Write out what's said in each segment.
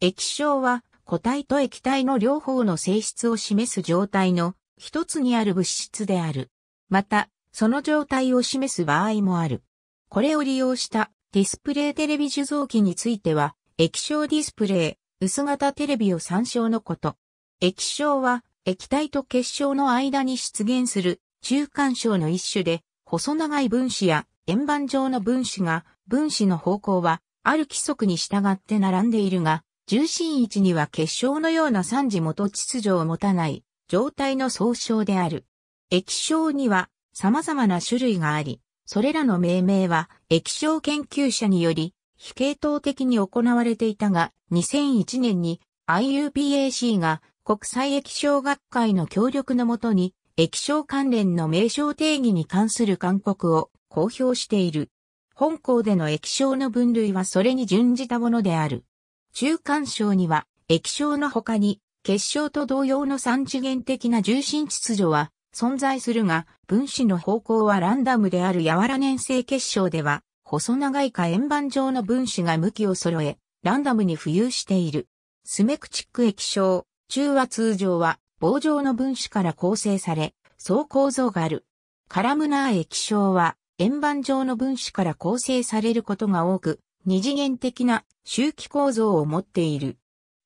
液晶は固体と液体の両方の性質を示す状態の一つにある物質である。また、その状態を示す場合もある。これを利用したディスプレイテレビ受像機については、液晶ディスプレイ、薄型テレビを参照のこと。液晶は液体と結晶の間に出現する中間晶の一種で、細長い分子や円盤状の分子が、分子の方向はある規則に従って並んでいるが、重心位置には結晶のような三次元秩序を持たない状態の総称である。液晶には様々な種類があり、それらの命名は液晶研究者により非系統的に行われていたが、2001年に IUPAC が国際液晶学会の協力のもとに液晶関連の名称定義に関する勧告を公表している。本校での液晶の分類はそれに準じたものである。中間章には、液晶の他に、結晶と同様の三次元的な重心秩序は存在するが、分子の方向はランダムである柔ら粘性結晶では、細長い火円盤状の分子が向きを揃え、ランダムに浮遊している。スメクチック液晶、中は通常は棒状の分子から構成され、そう構造がある。カラムナー液晶は円盤状の分子から構成されることが多く、二次元的な周期構造を持っている。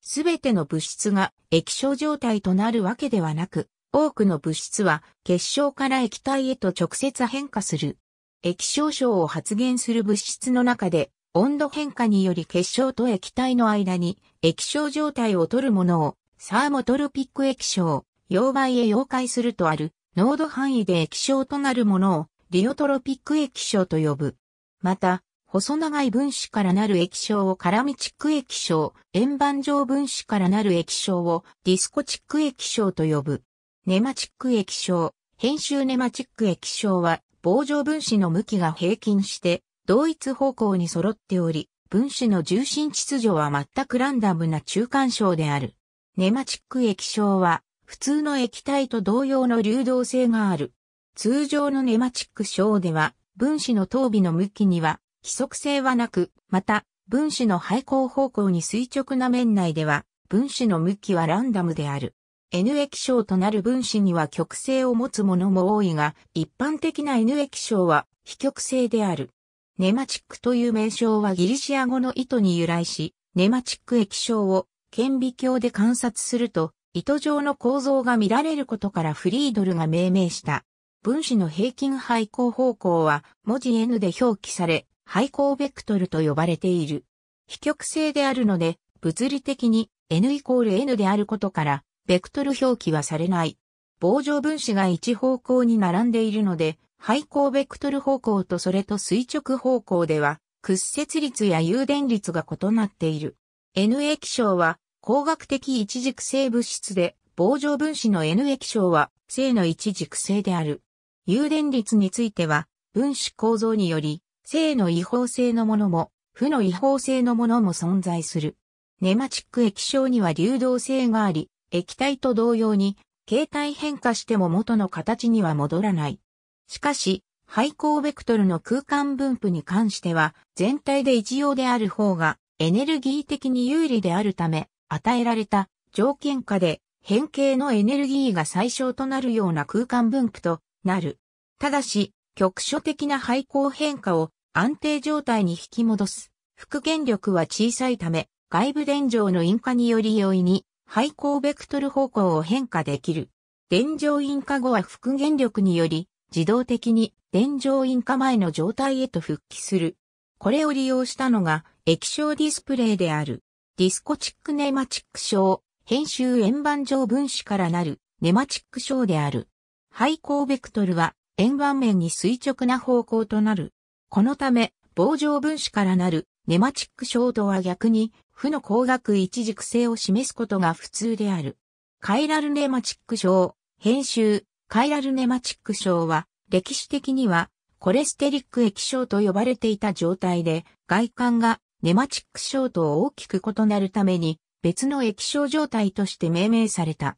すべての物質が液晶状態となるわけではなく、多くの物質は結晶から液体へと直接変化する。液晶症を発現する物質の中で、温度変化により結晶と液体の間に液晶状態を取るものをサーモトロピック液晶、溶媒へ溶解するとある濃度範囲で液晶となるものをリオトロピック液晶と呼ぶ。また、細長い分子からなる液晶を絡みチック液晶、円盤状分子からなる液晶をディスコチック液晶と呼ぶ。ネマチック液晶、編集ネマチック液晶は棒状分子の向きが平均して同一方向に揃っており、分子の重心秩序は全くランダムな中間章である。ネマチック液晶は普通の液体と同様の流動性がある。通常のネマチック章では分子の頭尾の向きには規則性はなく、また、分子の配光方向に垂直な面内では、分子の向きはランダムである。N 液晶となる分子には極性を持つものも多いが、一般的な N 液晶は非極性である。ネマチックという名称はギリシア語の糸に由来し、ネマチック液晶を顕微鏡で観察すると、糸状の構造が見られることからフリードルが命名した。分子の平均配光方向は文字 N で表記され、配光ベクトルと呼ばれている。非極性であるので、物理的に n イコール n であることから、ベクトル表記はされない。棒状分子が一方向に並んでいるので、配光ベクトル方向とそれと垂直方向では、屈折率や誘電率が異なっている。N 液晶は、光学的一軸性物質で、棒状分子の N 液晶は、正の一軸性である。誘電率については、分子構造により、正の違法性のものも、負の違法性のものも存在する。ネマチック液晶には流動性があり、液体と同様に、形態変化しても元の形には戻らない。しかし、廃光ベクトルの空間分布に関しては、全体で一様である方が、エネルギー的に有利であるため、与えられた条件下で変形のエネルギーが最小となるような空間分布となる。ただし、局所的な廃光変化を安定状態に引き戻す。復元力は小さいため、外部電状の因果により容易に廃光ベクトル方向を変化できる。電状因果後は復元力により、自動的に電状因果前の状態へと復帰する。これを利用したのが液晶ディスプレイである。ディスコチックネマチック症、編集円盤状分子からなるネマチック症である。廃光ベクトルは円盤面に垂直な方向となる。このため、棒状分子からなるネマチック衝動は逆に、負の光学一軸性を示すことが普通である。カイラルネマチック症、編集、カイラルネマチック症は、歴史的には、コレステリック液症と呼ばれていた状態で、外観がネマチック症と大きく異なるために、別の液症状態として命名された。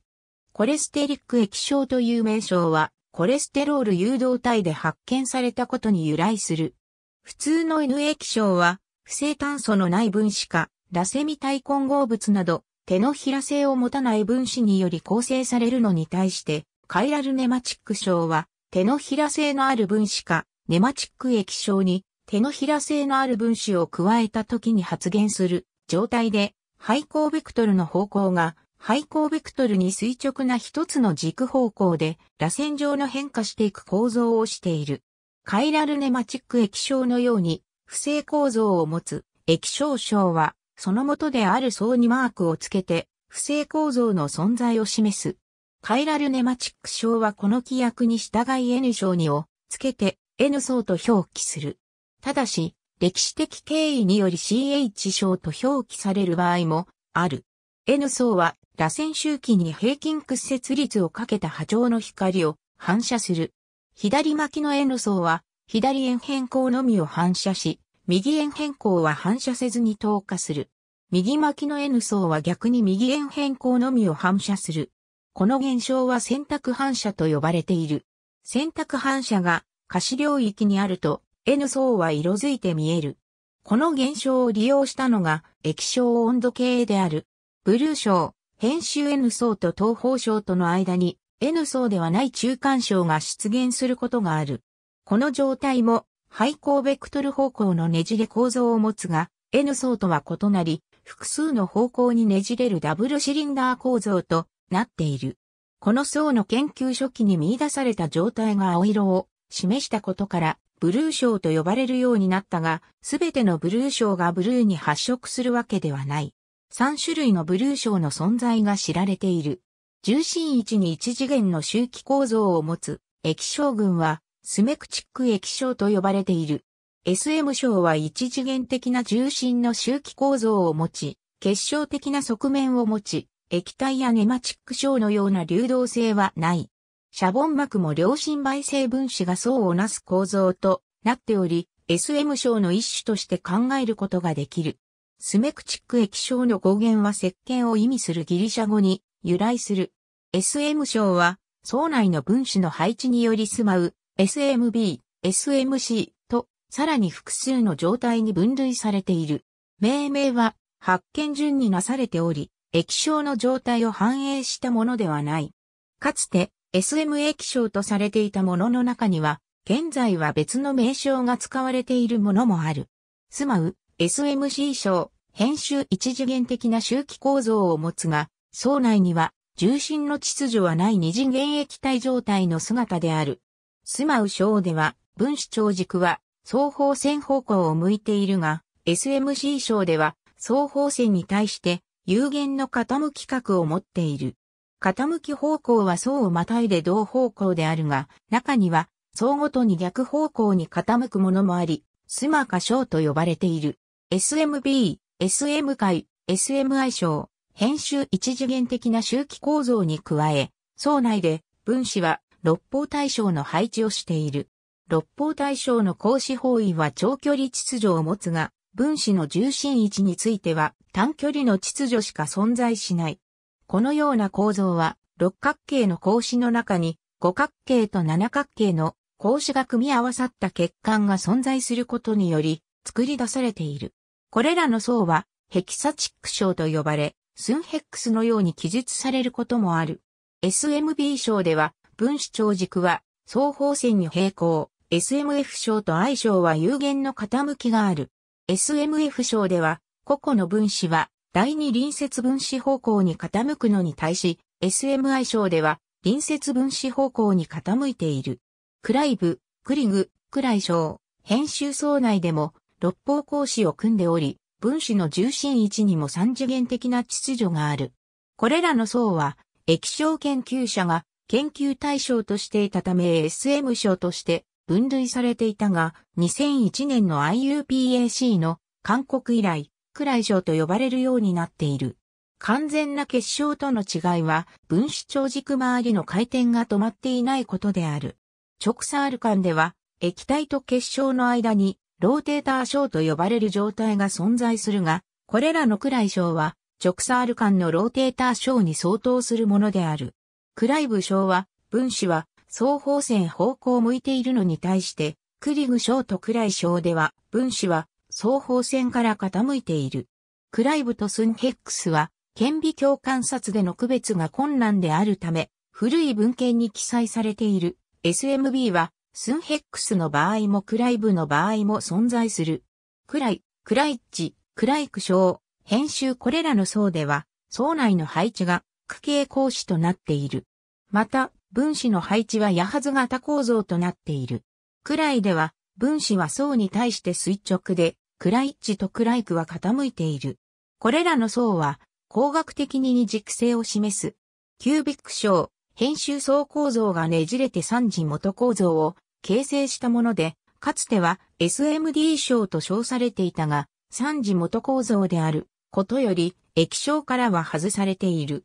コレステリック液症という名称は、コレステロール誘導体で発見されたことに由来する。普通の N 液症は、不正炭素のない分子か、ラセミ体混合物など、手のひら性を持たない分子により構成されるのに対して、カイラルネマチック症は、手のひら性のある分子か、ネマチック液症に、手のひら性のある分子を加えた時に発現する状態で、肺高ベクトルの方向が配光ベクトルに垂直な一つの軸方向で、螺旋状の変化していく構造をしている。カイラルネマチック液晶のように、不正構造を持つ液晶章は、その元である層にマークをつけて、不正構造の存在を示す。カイラルネマチック章はこの規約に従い N 章にをつけて N 層と表記する。ただし、歴史的経緯により CH 章と表記される場合もある。N 層は螺旋周期に平均屈折率をかけた波長の光を反射する。左巻きの円路層は、左円変光のみを反射し、右円変光は反射せずに透過する。右巻きの N 層は逆に右円変光のみを反射する。この現象は選択反射と呼ばれている。選択反射が可視領域にあると N 層は色づいて見える。この現象を利用したのが液晶温度計である。ブルー賞、編集 N 層と東方省との間に N 層ではない中間省が出現することがある。この状態も廃光ベクトル方向のねじれ構造を持つが、N 層とは異なり、複数の方向にねじれるダブルシリンダー構造となっている。この層の研究初期に見出された状態が青色を示したことから、ブルー章と呼ばれるようになったが、すべてのブルー章がブルーに発色するわけではない。3種類のブルー賞の存在が知られている。重心位置に一次元の周期構造を持つ液晶群はスメクチック液晶と呼ばれている。SM 賞は一次元的な重心の周期構造を持ち、結晶的な側面を持ち、液体やネマチック症のような流動性はない。シャボン膜も良心媒性分子が層をなす構造となっており、SM 症の一種として考えることができる。スメクチック液晶の語源は石鹸を意味するギリシャ語に由来する。SM 賞は、層内の分子の配置により住まう、SMB、SMC と、さらに複数の状態に分類されている。命名は、発見順になされており、液晶の状態を反映したものではない。かつて、SM 液晶とされていたものの中には、現在は別の名称が使われているものもある。住まう、SMC 賞、編集一次元的な周期構造を持つが、層内には重心の秩序はない二次元液体状態の姿である。スマウ章では、分子長軸は双方線方向を向いているが、SMC 章では双方線に対して有限の傾き角を持っている。傾き方向は層をまたいで同方向であるが、中には層ごとに逆方向に傾くものもあり、スマか章と呼ばれている。SMB、SM 会、SMI 賞、編集一次元的な周期構造に加え、層内で分子は六方対象の配置をしている。六方対象の格子方位は長距離秩序を持つが、分子の重心位置については短距離の秩序しか存在しない。このような構造は六角形の格子の中に五角形と七角形の格子が組み合わさった欠陥が存在することにより作り出されている。これらの層はヘキサチック章と呼ばれ、スンヘックスのように記述されることもある。SMB 章では分子長軸は双方線に平行。SMF 章と相性は有限の傾きがある。SMF 章では個々の分子は第二隣接分子方向に傾くのに対し、SMI 章では隣接分子方向に傾いている。クライブ、クリグ、クライ章、編集層内でも六方格子を組んでおり、分子の重心位置にも三次元的な秩序がある。これらの層は、液晶研究者が研究対象としていたため SM 賞として分類されていたが、2001年の IUPAC の韓国以来、くらい賞と呼ばれるようになっている。完全な結晶との違いは、分子長軸周りの回転が止まっていないことである。直サール間では、液体と結晶の間にローテーター症と呼ばれる状態が存在するが、これらのクライ症は、直サール間のローテーター症に相当するものである。クライブ症は、分子は、双方線方向を向いているのに対して、クリグ症とクライ症では、分子は、双方線から傾いている。クライブとスンヘックスは、顕微鏡観察での区別が困難であるため、古い文献に記載されている SMB はスンヘックスの場合もクライブの場合も存在する。クライ、クライッチ、クライク症、編集これらの層では、層内の配置が区形格子となっている。また、分子の配置は矢は型構造となっている。クライでは、分子は層に対して垂直で、クライッチとクライクは傾いている。これらの層は、工学的に二軸性を示す。キュービック章、編集層構造がねじれて三次元構造を形成したもので、かつては SMD 賞と称されていたが、三次元構造であることより液晶からは外されている。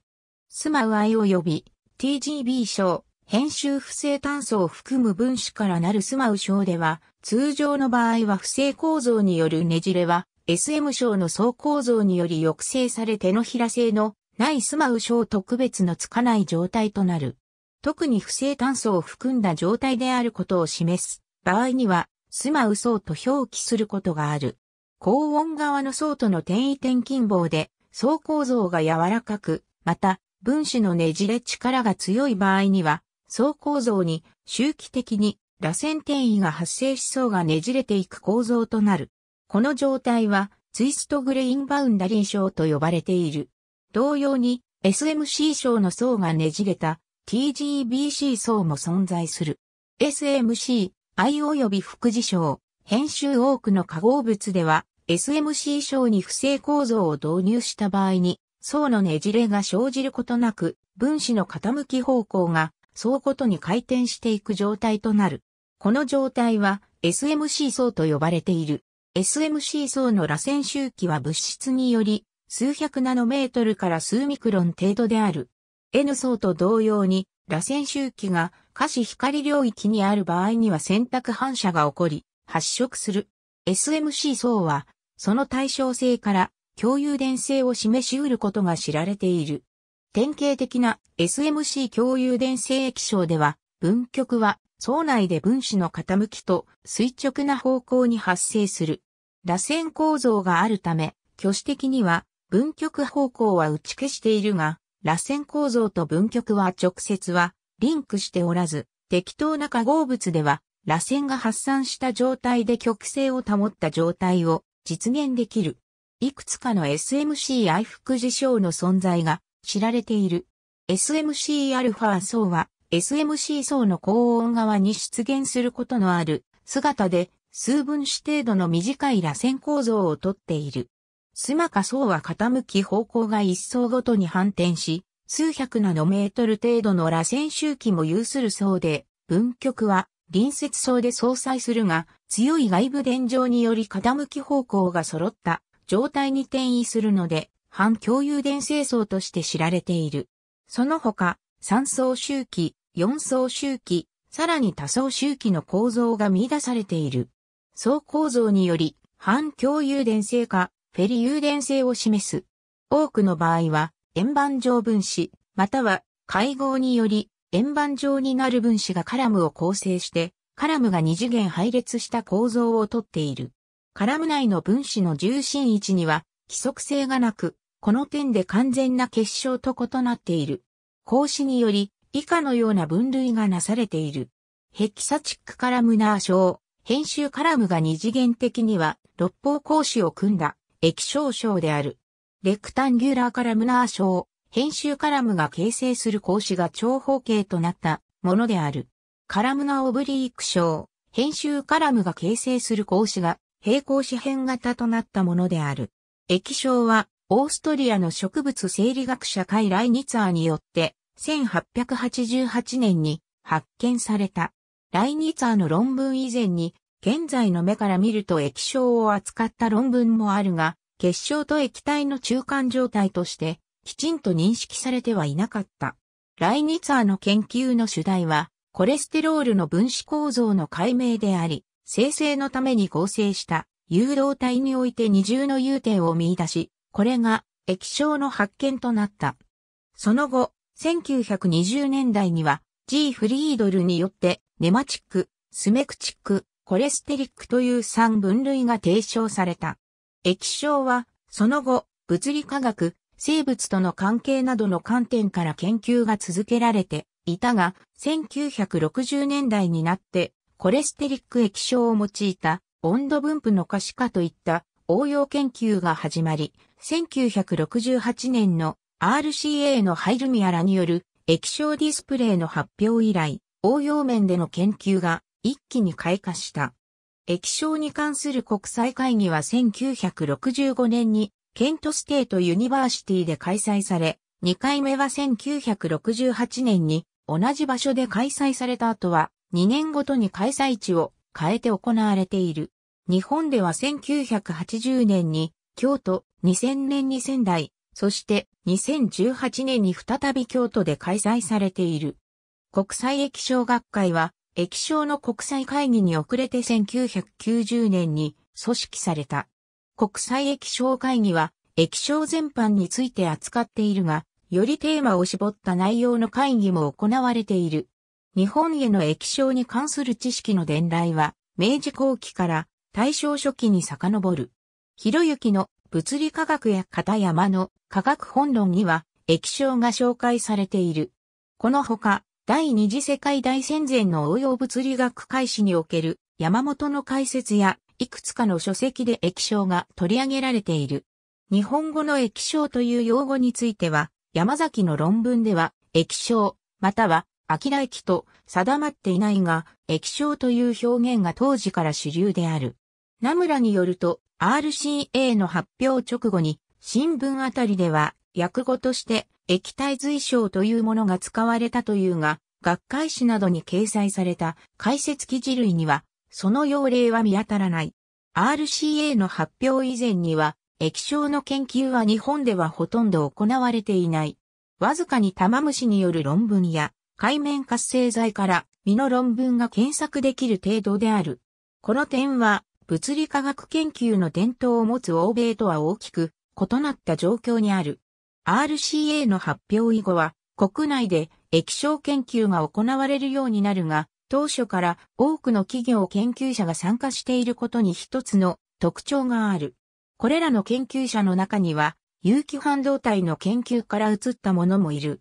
スマウアイ及び TGB 賞、編集不正炭素を含む分子からなるスマウ賞では、通常の場合は不正構造によるねじれは、SM 賞の総構造により抑制され手のひら性のないスマウ賞特別のつかない状態となる。特に不正炭素を含んだ状態であることを示す場合には、スマウ層と表記することがある。高温側の層との転移転勤棒で、層構造が柔らかく、また、分子のねじれ力が強い場合には、層構造に周期的に螺旋転移が発生し層がねじれていく構造となる。この状態は、ツイストグレインバウンダリー症と呼ばれている。同様に、SMC 症の層がねじれた TGBC 層も存在する。SMC、I 及び副事象、編集多くの化合物では、SMC 層に不正構造を導入した場合に、層のねじれが生じることなく、分子の傾き方向が、層ごとに回転していく状態となる。この状態は、SMC 層と呼ばれている。SMC 層の螺旋周期は物質により、数百ナノメートルから数ミクロン程度である。N 層と同様に、螺旋周期が可視光領域にある場合には選択反射が起こり、発色する。SMC 層は、その対称性から共有電性を示し得ることが知られている。典型的な SMC 共有電性液晶では、分極は層内で分子の傾きと垂直な方向に発生する。螺旋構造があるため、挙手的には分極方向は打ち消しているが、螺旋構造と分極は直接はリンクしておらず、適当な化合物では螺旋が発散した状態で極性を保った状態を実現できる。いくつかの SMCI 副事象の存在が知られている。s m c α 層は SMC 層の高温側に出現することのある姿で数分子程度の短い螺旋構造をとっている。妻か層は傾き方向が一層ごとに反転し、数百ナノメートル程度の螺旋周期も有する層で、分極は隣接層で相殺するが、強い外部電状により傾き方向が揃った状態に転移するので、反共有電性層として知られている。その他、三層周期、四層周期、さらに多層周期の構造が見出されている。層構造により、反共有電性化、フェリ誘電性を示す。多くの場合は、円盤状分子、または会合により円盤状になる分子がカラムを構成して、カラムが二次元配列した構造をとっている。カラム内の分子の重心位置には規則性がなく、この点で完全な結晶と異なっている。格子により、以下のような分類がなされている。ヘキサチックカラムナー症、編集カラムが二次元的には六方格子を組んだ液晶症である。レクタンギュラーカラムナー症、編集カラムが形成する格子が長方形となったものである。カラムナーオブリーク症、編集カラムが形成する格子が平行四辺型となったものである。液晶は、オーストリアの植物生理学者カイ・ライニツァーによって、1888年に発見された。ライニツァーの論文以前に、現在の目から見ると液晶を扱った論文もあるが、結晶と液体の中間状態として、きちんと認識されてはいなかった。ライニツァーの研究の主題は、コレステロールの分子構造の解明であり、生成のために合成した誘導体において二重の融点を見出し、これが液晶の発見となった。その後、1920年代には G. フリードルによってネマチック、スメクチック、コレステリックという3分類が提唱された。液晶は、その後、物理科学、生物との関係などの観点から研究が続けられていたが、1960年代になって、コレステリック液晶を用いた温度分布の可視化といった応用研究が始まり、1968年の RCA のハイルミアラによる液晶ディスプレイの発表以来、応用面での研究が一気に開花した。液晶に関する国際会議は1965年にケントステートユニバーシティで開催され、2回目は1968年に同じ場所で開催された後は2年ごとに開催地を変えて行われている。日本では1980年に京都、2000年に仙台、そして2018年に再び京都で開催されている。国際液晶学会は液晶の国際会議に遅れて1990年に組織された。国際液晶会議は液晶全般について扱っているが、よりテーマを絞った内容の会議も行われている。日本への液晶に関する知識の伝来は、明治後期から大正初期に遡る。広ろの物理科学や片山の科学本論には液晶が紹介されている。このほか、第二次世界大戦前の応用物理学開始における山本の解説やいくつかの書籍で液晶が取り上げられている。日本語の液晶という用語については山崎の論文では液晶または田駅と定まっていないが液晶という表現が当時から主流である。名村によると RCA の発表直後に新聞あたりでは訳語として液体随章というものが使われたというが、学会誌などに掲載された解説記事類には、その用例は見当たらない。RCA の発表以前には、液晶の研究は日本ではほとんど行われていない。わずかに玉虫による論文や、海面活性剤から身の論文が検索できる程度である。この点は、物理科学研究の伝統を持つ欧米とは大きく異なった状況にある。RCA の発表以後は、国内で液晶研究が行われるようになるが、当初から多くの企業研究者が参加していることに一つの特徴がある。これらの研究者の中には、有機半導体の研究から移ったものもいる。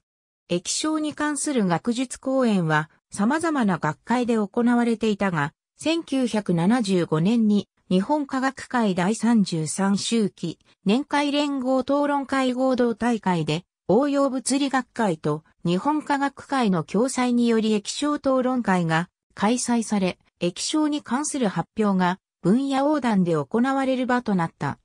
液晶に関する学術講演は様々な学会で行われていたが、1975年に日本科学会第33周期年会連合討論会合同大会で応用物理学会と日本科学会の共催により液晶討論会が開催され、液晶に関する発表が分野横断で行われる場となった。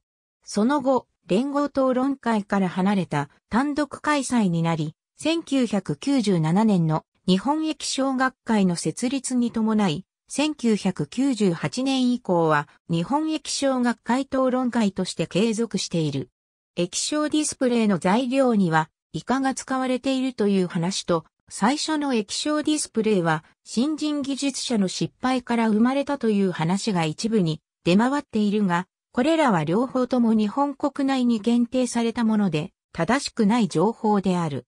その後、連合討論会から離れた単独開催になり、1997年の日本液晶学会の設立に伴い、1998年以降は日本液晶学会討論会として継続している。液晶ディスプレイの材料にはイカが使われているという話と、最初の液晶ディスプレイは新人技術者の失敗から生まれたという話が一部に出回っているが、これらは両方とも日本国内に限定されたもので、正しくない情報である。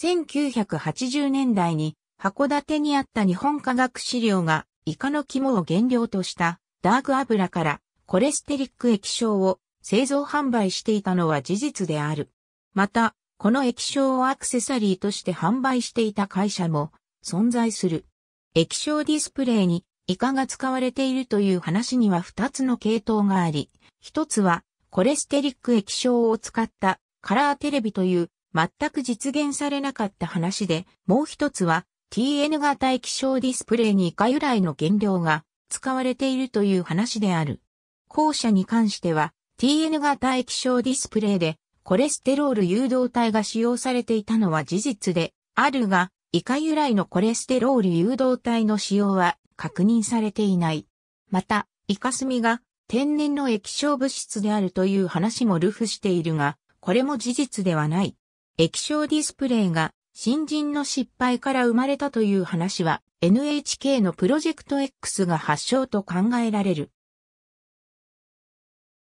1980年代に函館にあった日本科学資料がイカの肝を原料としたダーク油からコレステリック液晶を製造販売していたのは事実である。また、この液晶をアクセサリーとして販売していた会社も存在する。液晶ディスプレイにイカが使われているという話には2つの系統があり、1つはコレステリック液晶を使ったカラーテレビという全く実現されなかった話で、もう1つは TN 型液晶ディスプレイにカ由来の原料が使われているという話である。後者に関しては TN 型液晶ディスプレイでコレステロール誘導体が使用されていたのは事実であるが、イカ由来のコレステロール誘導体の使用は確認されていない。また、イカスミが天然の液晶物質であるという話も流布しているが、これも事実ではない。液晶ディスプレイが新人の失敗から生まれたという話は NHK のプロジェクト X が発祥と考えられる。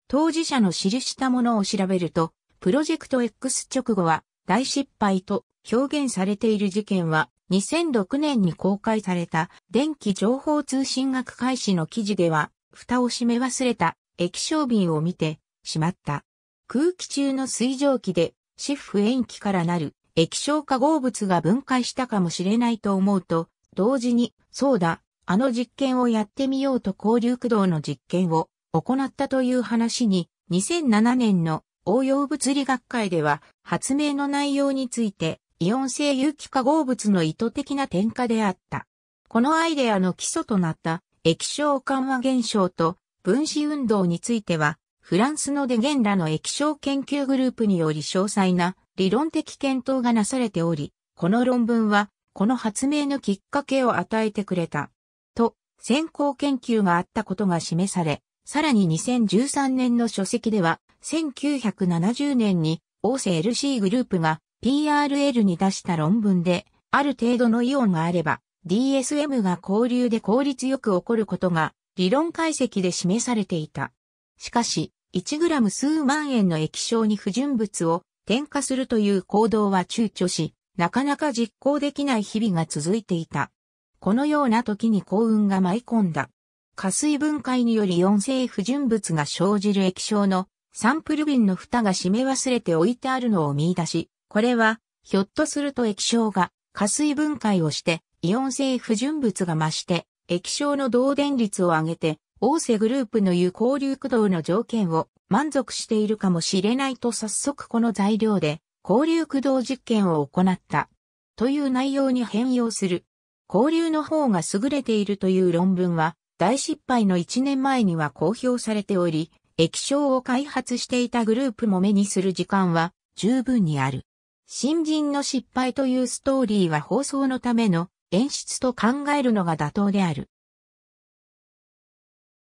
当事者の記したものを調べると、プロジェクト X 直後は大失敗と表現されている事件は2006年に公開された電気情報通信学開始の記事では、蓋を閉め忘れた液晶瓶を見てしまった。空気中の水蒸気でシフ塩基からなる液晶化合物が分解したかもしれないと思うと、同時に、そうだ、あの実験をやってみようと交流駆動の実験を行ったという話に、2007年の応用物理学会では、発明の内容について、イオン性有機化合物の意図的な点火であった。このアイデアの基礎となった液晶緩和現象と分子運動については、フランスのデゲンラの液晶研究グループにより詳細な理論的検討がなされており、この論文は、この発明のきっかけを与えてくれた。と、先行研究があったことが示され、さらに2013年の書籍では、1970年に、オーセ LC グループが PRL に出した論文で、ある程度のイオンがあれば、DSM が交流で効率よく起こることが、理論解析で示されていた。しかし、1グラム数万円の液晶に不純物を点火するという行動は躊躇し、なかなか実行できない日々が続いていた。このような時に幸運が舞い込んだ。加水分解により四性不純物が生じる液晶のサンプル瓶の蓋が閉め忘れて置いてあるのを見出し、これは、ひょっとすると液晶が加水分解をして、イオン性不純物が増して、液晶の導電率を上げて、大瀬グループの言う交流駆動の条件を満足しているかもしれないと早速この材料で交流駆動実験を行った。という内容に変容する。交流の方が優れているという論文は大失敗の1年前には公表されており、液晶を開発していたグループも目にする時間は十分にある。新人の失敗というストーリーは放送のための演出と考えるのが妥当である。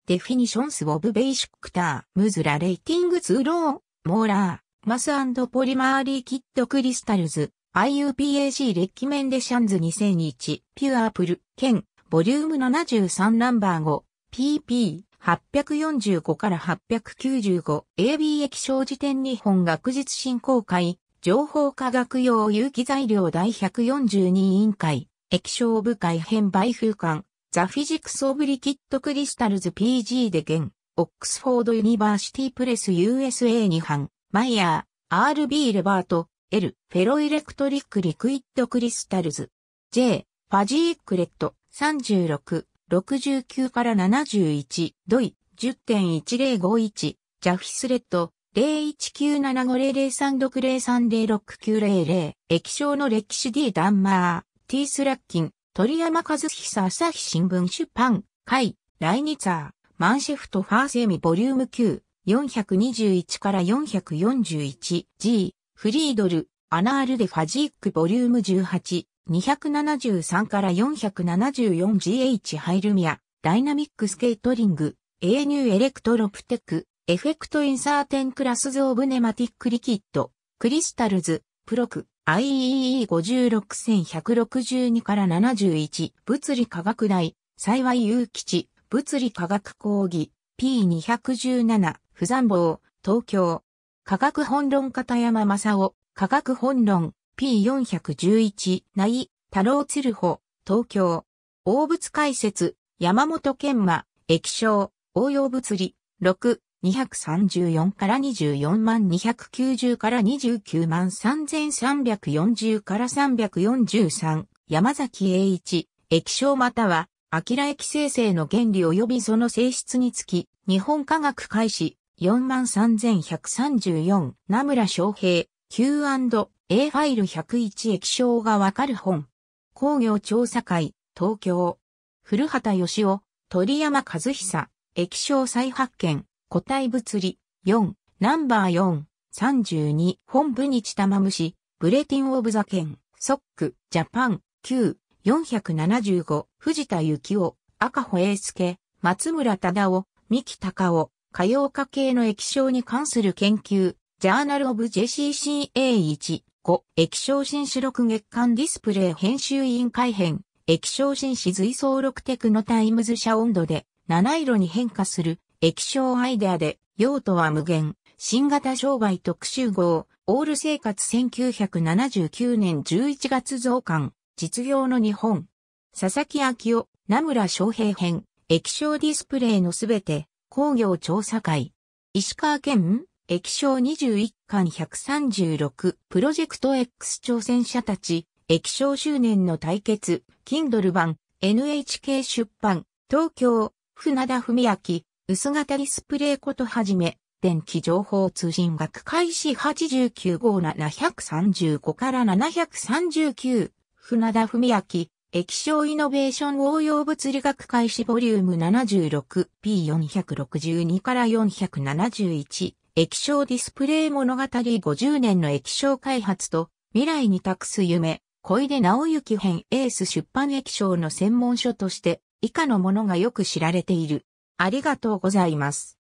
デフィニションスオブベイ・シックタームズラレイティングツーローモーラーマスポリマーリーキッドクリスタルズ IUPAC レッキメンデシャンズ2001ピュアープル兼ボリューム73ナンバー5 PP845 から 895AB 液晶辞典日本学術振興会情報科学用有機材料第142委員会液晶部会編売風間ザ・フィジクス・オブ・リキッド・クリスタルズ PG で現、オックスフォード・ユニバーシティ・プレス USA に版、マイヤー、RB・ レバート、L、フェロイレクトリック・リクイッド・クリスタルズ、J、ファジー・クレット、36、69から71、ドイ、10.1051、ジャフィスレット、0197500360369000、液晶の歴史 D ダンマー、T スラッキン、鳥山和久朝日新聞出版、会、ライニツァー、マンシェフトファーセミボリューム9、421から 441G、フリードル、アナールデファジックボリューム18、273から 474GH ハイルミア、ダイナミックスケートリング、エーニューエレクトロプテク、エフェクトインサーテンクラスズオブネマティックリキッド、クリスタルズ、プロク。IEE56162 から71、物理科学大、幸い有吉、物理科学講義、P217、不残坊、東京。科学本論片山正夫、科学本論、P411、内、太郎鶴穂、東京。応物解説、山本健馬、液晶、応用物理、6、234から24万290から29万3340から343山崎栄一液晶またはアキラ液生成の原理及びその性質につき日本科学開始4万3134名村昌平 Q&A ファイル101液晶がわかる本工業調査会東京古畑義夫鳥山和久液晶再発見個体物理、4、ナンバー4、32、本部日玉虫、ブレティン・オブ・ザ・ケン、ソック、ジャパン、9、475、藤田幸雄、赤穂英介、松村忠夫、三木隆夫、歌謡家系の液晶に関する研究、ジャーナル・オブ・ JCCA1、5、液晶新種録月間ディスプレイ編集委員会編、液晶新種随走録テクノタイムズ社温度で、七色に変化する液晶アイデアで、用途は無限、新型障害特集号、オール生活1979年11月増刊、実業の日本。佐々木昭夫、名村昌平編、液晶ディスプレイのすべて、工業調査会。石川県、液晶21巻136、プロジェクト X 挑戦者たち、液晶周年の対決、Kindle 版、NHK 出版、東京、船田文明、薄型ディスプレイことはじめ、電気情報通信学開始89号735から739、船田文明、液晶イノベーション応用物理学開始ボリューム 76P462 から471、液晶ディスプレイ物語50年の液晶開発と未来に託す夢、小出直行編エース出版液晶の専門書として以下のものがよく知られている。ありがとうございます。